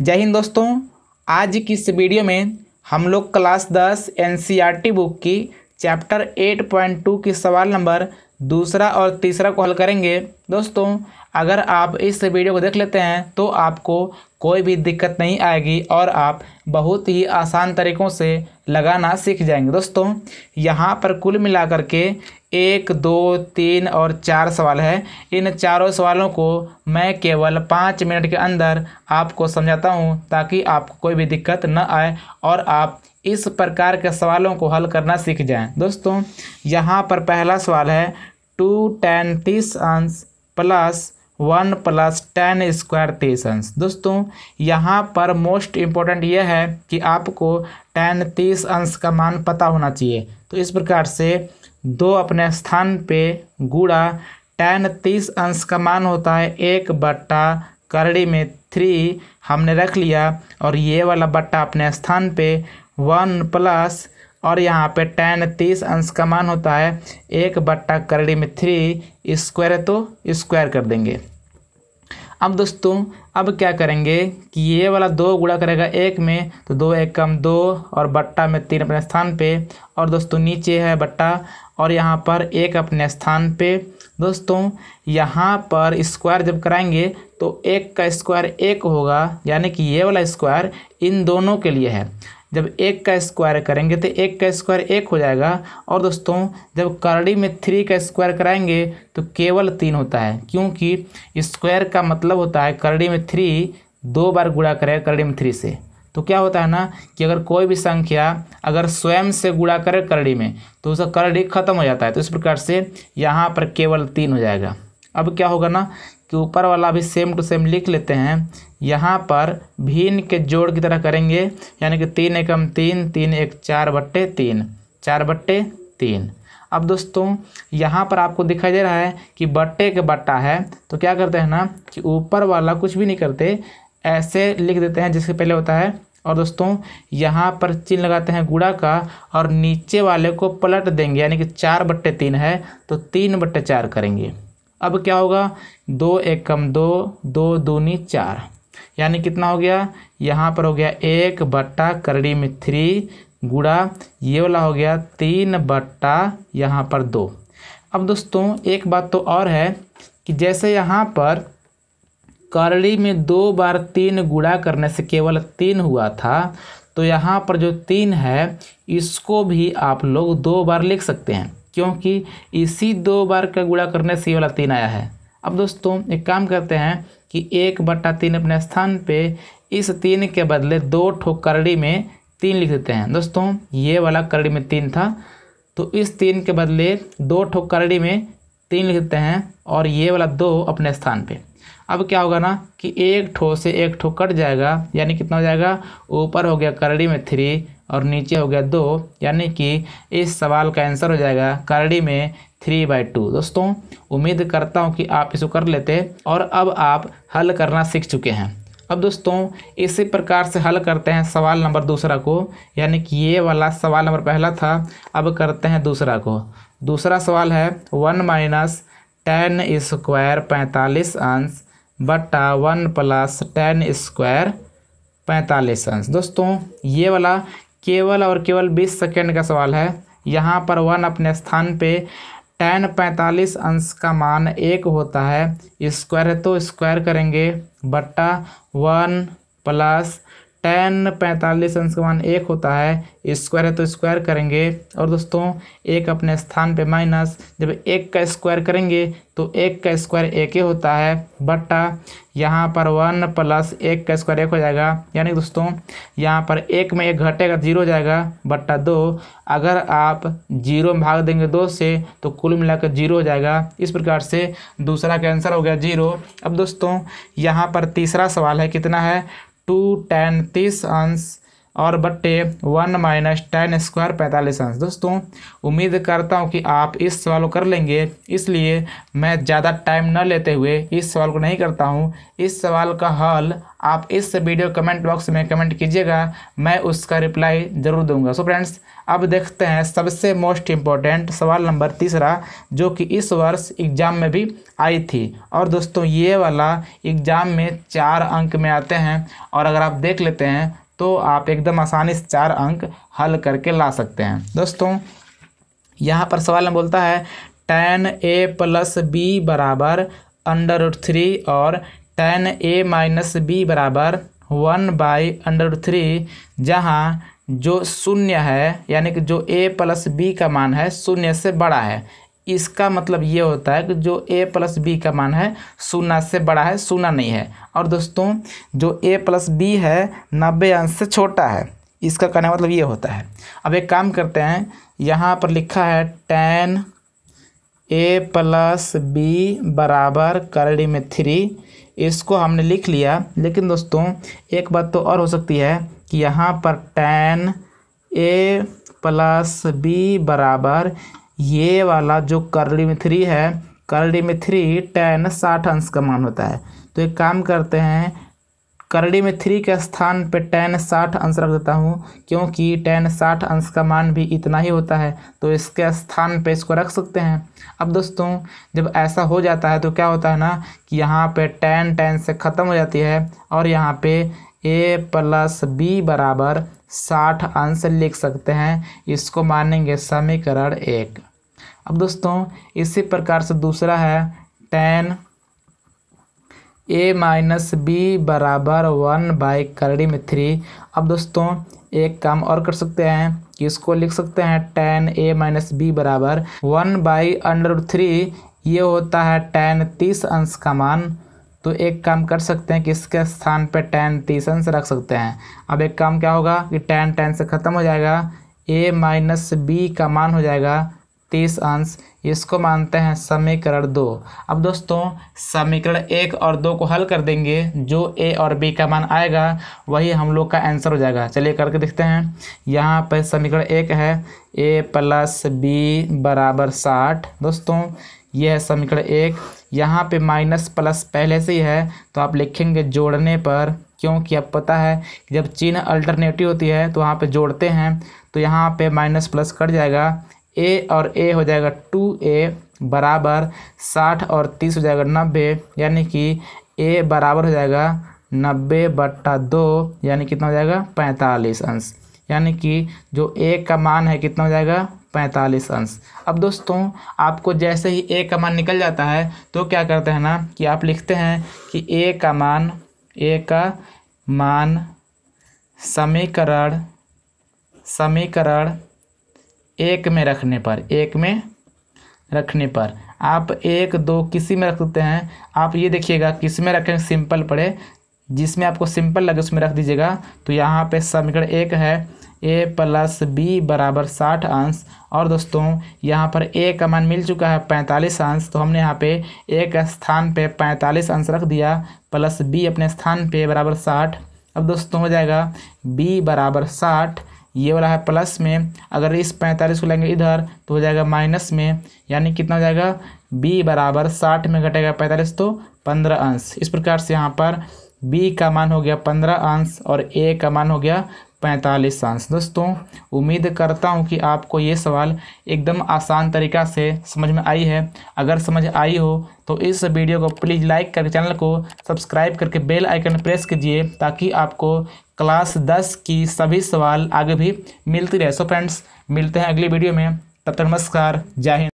जय हिंद दोस्तों आज की इस वीडियो में हम लोग क्लास दस एनसीईआरटी बुक e की चैप्टर एट पॉइंट टू की सवाल नंबर दूसरा और तीसरा को हल करेंगे दोस्तों अगर आप इस वीडियो को देख लेते हैं तो आपको कोई भी दिक्कत नहीं आएगी और आप बहुत ही आसान तरीक़ों से लगाना सीख जाएंगे दोस्तों यहाँ पर कुल मिलाकर के एक दो तीन और चार सवाल है इन चारों सवालों को मैं केवल पाँच मिनट के अंदर आपको समझाता हूँ ताकि आपको कोई भी दिक्कत न आए और आप इस प्रकार के सवालों को हल करना सीख जाएं दोस्तों यहाँ पर पहला सवाल है टू टेन तीस अंश plus one plus ten square तीस अंश दोस्तों यहाँ पर मोस्ट इम्पोर्टेंट यह है कि आपको टेन तीस अंश का मान पता होना चाहिए तो इस प्रकार से दो अपने स्थान पे गुड़ा टेन तीस अंश का मान होता है एक बट्टा करड़ी में थ्री हमने रख लिया और ये वाला बट्टा अपने स्थान पे वन प्लस और यहाँ पे टेन तीस अंश का मान होता है एक बट्टा करड़ी में थ्री स्क्वायर है तो स्क्वायर कर देंगे अब दोस्तों अब क्या करेंगे कि ये वाला दो गुड़ा करेगा एक में तो दो एक कम दो और बट्टा में तीन अपने स्थान पे और दोस्तों नीचे है बट्टा और यहाँ पर एक अपने स्थान पे दोस्तों यहाँ पर स्क्वायर जब कराएंगे तो एक का स्क्वायर एक होगा यानी कि ये वाला स्क्वायर इन दोनों के लिए है जब एक का स्क्वायर करेंगे तो एक का स्क्वायर एक हो जाएगा और दोस्तों जब करड़ी में थ्री का स्क्वायर कराएंगे तो केवल तीन होता है क्योंकि स्क्वायर का मतलब होता है करड़ी में थ्री दो बार गुणा करेगा करड़ी में थ्री से तो क्या होता है ना कि अगर कोई भी संख्या अगर स्वयं से गुणा करे करड़ी में तो उसका करड़ी खत्म हो जाता है तो इस प्रकार से यहाँ पर केवल तीन हो जाएगा अब क्या होगा ना कि ऊपर वाला भी सेम टू सेम लिख लेते हैं यहाँ पर भिन्न के जोड़ की तरह करेंगे यानी कि तीन एकम तीन तीन एक चार बट्टे तीन चार बट्टे तीन अब दोस्तों यहाँ पर आपको दिखाई दे रहा है कि बट्टे के बट्टा है तो क्या करते हैं ना कि ऊपर वाला कुछ भी नहीं करते ऐसे लिख देते हैं जिसके पहले होता है और दोस्तों यहाँ पर चिन्ह लगाते हैं गुड़ा का और नीचे वाले को पलट देंगे यानी कि चार बट्टे तीन है तो तीन बट्टे चार करेंगे अब क्या होगा दो एक कम दो दो दूनी चार यानी कितना हो गया यहाँ पर हो गया एक बट्टा करड़ी में थ्री गुड़ा ये वाला हो गया तीन बट्टा यहाँ पर दो अब दोस्तों एक बात तो और है कि जैसे यहाँ पर करड़ी में दो बार तीन गुड़ा करने से केवल तीन हुआ था तो यहाँ पर जो तीन है इसको भी आप लोग दो बार लिख सकते हैं क्योंकि इसी दो बार का गुणा करने से ये वाला तीन आया है अब दोस्तों एक काम करते हैं कि एक बट्टा तीन अपने स्थान पे इस तीन के बदले दो ठोक करड़ी में तीन लिख देते हैं दोस्तों ये वाला करड़ी में तीन था तो इस तीन के बदले दो ठोक करड़ी में तीन लिख देते हैं और ये वाला दो अपने स्थान पे अब क्या होगा ना कि एक ठो से एक ठो कट जाएगा यानी कितना हो जाएगा ऊपर हो गया करड़ी में थ्री और नीचे हो गया दो यानी कि इस सवाल का आंसर हो जाएगा करड़ी में थ्री बाई टू दोस्तों उम्मीद करता हूँ कि आप इसको कर लेते और अब आप हल करना सीख चुके हैं अब दोस्तों इसी प्रकार से हल करते हैं सवाल नंबर दूसरा को यानी कि ये वाला सवाल नंबर पहला था अब करते हैं दूसरा को दूसरा सवाल है वन माइनस टेन स्क्वायर पैंतालीस अंश बटा वन प्लस टेन स्क्वायर पैंतालीस अंश दोस्तों ये वाला केवल और केवल 20 सेकेंड का सवाल है यहाँ पर वन अपने स्थान पे टेन पैंतालीस अंश का मान एक होता है स्क्वायर है तो स्क्वायर करेंगे बट्टा वन प्लस टेन पैंतालीस मान एक होता है स्क्वायर है तो स्क्वायर करेंगे और दोस्तों एक अपने स्थान पे माइनस जब एक का स्क्वायर करेंगे तो एक का स्क्वायर एक ही होता है बट्टा यहाँ पर वन प्लस एक का स्क्वायर एक हो जाएगा यानी दोस्तों यहाँ पर एक में एक घटेगा जीरो हो जाएगा बट्टा दो अगर आप जीरो में भाग देंगे दो से तो कुल मिलाकर जीरो हो जाएगा इस प्रकार से दूसरा का आंसर हो गया जीरो अब दोस्तों यहाँ पर तीसरा सवाल है कितना है टू टेन तीस अंश और बट्टे वन माइनस टेन स्क्वायर पैंतालीस अंश दोस्तों उम्मीद करता हूँ कि आप इस सवाल को कर लेंगे इसलिए मैं ज़्यादा टाइम न लेते हुए इस सवाल को नहीं करता हूँ इस सवाल का हल आप इस वीडियो कमेंट बॉक्स में कमेंट कीजिएगा मैं उसका रिप्लाई ज़रूर दूंगा सो so फ्रेंड्स अब देखते हैं सबसे मोस्ट इम्पोर्टेंट सवाल नंबर तीसरा जो कि इस वर्ष एग्ज़ाम में भी आई थी और दोस्तों ये वाला एग्ज़ाम में चार अंक में आते हैं और अगर आप देख लेते हैं तो आप एकदम आसानी से चार अंक हल करके ला सकते हैं दोस्तों यहाँ पर सवाल में बोलता है टेन ए प्लस बी बराबर अंडर रूट थ्री और टेन ए माइनस बी बराबर वन बाई अंडर थ्री जहाँ जो शून्य है यानी कि जो ए प्लस बी का मान है शून्य से बड़ा है इसका मतलब ये होता है कि जो ए प्लस बी का मान है शून्य से बड़ा है शून्य नहीं है और दोस्तों जो ए प्लस बी है नब्बे अंश से छोटा है इसका कहने मतलब ये होता है अब एक काम करते हैं यहाँ पर लिखा है टेन ए प्लस बी बराबर करड़ी में थ्री इसको हमने लिख लिया लेकिन दोस्तों एक बात तो और हो सकती है यहाँ पर टेन ए प्लस बी बराबर ये वाला जो करली में थ्री है करड़ी में थ्री टेन साठ अंश का मान होता है तो एक काम करते हैं करड़ी में थ्री के स्थान पे टेन साठ अंश रख देता हूँ क्योंकि टेन साठ अंश का मान भी इतना ही होता है तो इसके स्थान पे इसको रख सकते हैं अब दोस्तों जब ऐसा हो जाता है तो क्या होता है ना कि यहाँ पे टेन टेन से ख़त्म हो जाती है और यहाँ पे ए प्लस बी बराबर साठ आंसर लिख सकते हैं इसको मानेंगे समीकरण एक अब दोस्तों इसी प्रकार से दूसरा है टेन ए माइनस बी बराबर वन बाई करड़ी में थ्री अब दोस्तों एक काम और कर सकते हैं कि इसको लिख सकते हैं टेन ए माइनस बी बराबर वन बाई अंडर थ्री ये होता है टेन तीस अंश का मान तो एक काम कर सकते हैं कि इसके स्थान पे टेन टीसन से रख सकते हैं अब एक काम क्या होगा कि टेन टेन से ख़त्म हो जाएगा ए माइनस बी का मान हो जाएगा तीस अंश इसको मानते हैं समीकरण दो अब दोस्तों समीकरण एक और दो को हल कर देंगे जो ए और बी का मान आएगा वही हम लोग का आंसर हो जाएगा चलिए करके देखते हैं यहाँ पर समीकरण एक है ए प्लस बी बराबर साठ दोस्तों यह है समीकरण एक यहाँ पे माइनस प्लस पहले से ही है तो आप लिखेंगे जोड़ने पर क्योंकि अब पता है कि जब चिन्ह अल्टरनेटिव होती है तो वहाँ पे जोड़ते हैं तो यहाँ पे माइनस प्लस कट जाएगा ए और ए हो जाएगा टू ए बराबर साठ और तीस हो जाएगा नब्बे यानी कि ए बराबर हो जाएगा नब्बे बट्टा दो यानी कितना हो जाएगा पैंतालीस अंश यानी कि जो ए का मान है कितना हो जाएगा पैंतालीस अंश अब दोस्तों आपको जैसे ही ए का मान निकल जाता है तो क्या करते हैं ना कि आप लिखते हैं कि ए का मान ए का मान समीकरण समीकरण एक में रखने पर एक में रखने पर आप एक दो किसी में रख सकते हैं आप ये देखिएगा किस में रखें सिंपल पड़े जिसमें आपको सिंपल लगे उसमें रख दीजिएगा तो यहाँ पे समीकरण एक है ए प्लस बी बराबर साठ अंश और दोस्तों यहाँ पर ए का मान मिल चुका है पैंतालीस अंश तो हमने यहाँ पे ए स्थान पे पैंतालीस अंश रख दिया प्लस बी अपने स्थान पे बराबर साठ अब दोस्तों हो जाएगा बी बराबर साठ ये वाला है प्लस में अगर इस पैंतालीस को लेंगे इधर तो हो जाएगा माइनस में यानी कितना हो जाएगा बी बराबर साठ में घटेगा पैंतालीस तो पंद्रह अंश इस प्रकार से यहाँ पर बी का मान हो गया पंद्रह अंश और ए का मान हो गया पैंतालीस आंस दोस्तों उम्मीद करता हूँ कि आपको ये सवाल एकदम आसान तरीका से समझ में आई है अगर समझ आई हो तो इस वीडियो को प्लीज़ लाइक करके चैनल को सब्सक्राइब करके बेल आइकन प्रेस कीजिए ताकि आपको क्लास दस की सभी सवाल आगे भी मिलती रहे सो फ्रेंड्स मिलते हैं अगली वीडियो में तब तक नमस्कार जय हिंद